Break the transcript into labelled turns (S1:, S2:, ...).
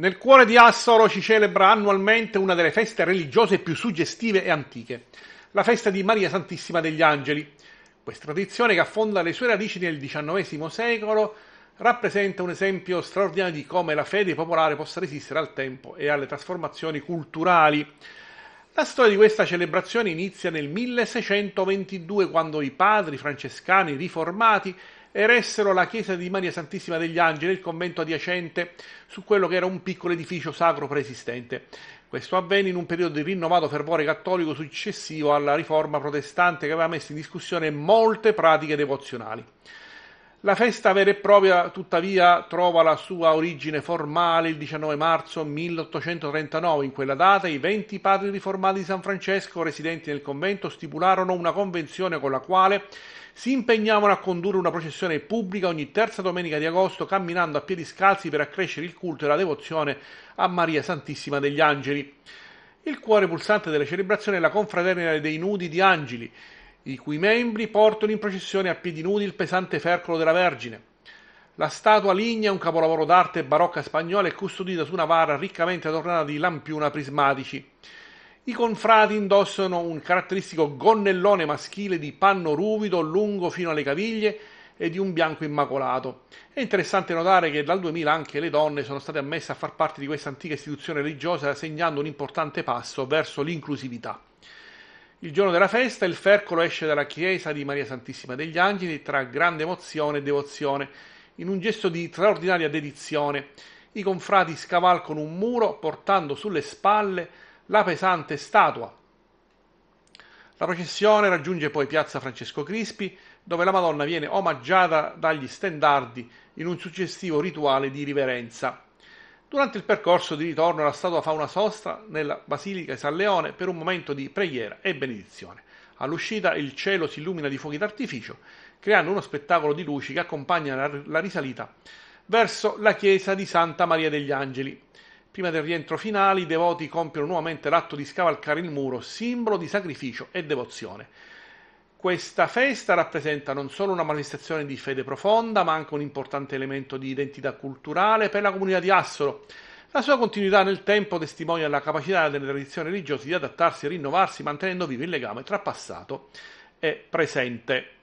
S1: Nel cuore di Assoro si celebra annualmente una delle feste religiose più suggestive e antiche, la festa di Maria Santissima degli Angeli. Questa tradizione che affonda le sue radici nel XIX secolo rappresenta un esempio straordinario di come la fede popolare possa resistere al tempo e alle trasformazioni culturali. La storia di questa celebrazione inizia nel 1622 quando i padri francescani riformati eressero la chiesa di Maria Santissima degli Angeli, il convento adiacente, su quello che era un piccolo edificio sacro preesistente. Questo avvenne in un periodo di rinnovato fervore cattolico successivo alla riforma protestante che aveva messo in discussione molte pratiche devozionali. La festa vera e propria, tuttavia, trova la sua origine formale il 19 marzo 1839. In quella data i 20 padri riformati di San Francesco, residenti nel convento, stipularono una convenzione con la quale si impegnavano a condurre una processione pubblica ogni terza domenica di agosto, camminando a piedi scalzi per accrescere il culto e la devozione a Maria Santissima degli Angeli. Il cuore pulsante della celebrazione è la confraternita dei nudi di angeli i cui membri portano in processione a piedi nudi il pesante fercolo della Vergine. La statua lignea, un capolavoro d'arte barocca spagnola, è custodita su una vara riccamente adornata di lampiona prismatici. I confrati indossano un caratteristico gonnellone maschile di panno ruvido lungo fino alle caviglie e di un bianco immacolato. È interessante notare che dal 2000 anche le donne sono state ammesse a far parte di questa antica istituzione religiosa, segnando un importante passo verso l'inclusività. Il giorno della festa il fercolo esce dalla chiesa di Maria Santissima degli Angeli tra grande emozione e devozione. In un gesto di straordinaria dedizione, i confrati scavalcano un muro portando sulle spalle la pesante statua. La processione raggiunge poi piazza Francesco Crispi, dove la Madonna viene omaggiata dagli stendardi in un successivo rituale di riverenza. Durante il percorso di ritorno la statua fa una sosta nella Basilica di San Leone per un momento di preghiera e benedizione. All'uscita il cielo si illumina di fuochi d'artificio, creando uno spettacolo di luci che accompagna la, risalita verso la chiesa di Santa Maria degli Angeli. Prima del rientro finale i devoti compiono nuovamente l'atto di scavalcare il muro, simbolo di sacrificio e devozione. Questa festa rappresenta non solo una manifestazione di fede profonda, ma anche un importante elemento di identità culturale per la comunità di Assolo. La sua continuità nel tempo testimonia la capacità delle tradizioni religiose di adattarsi e rinnovarsi, mantenendo vivo il legame tra passato e presente.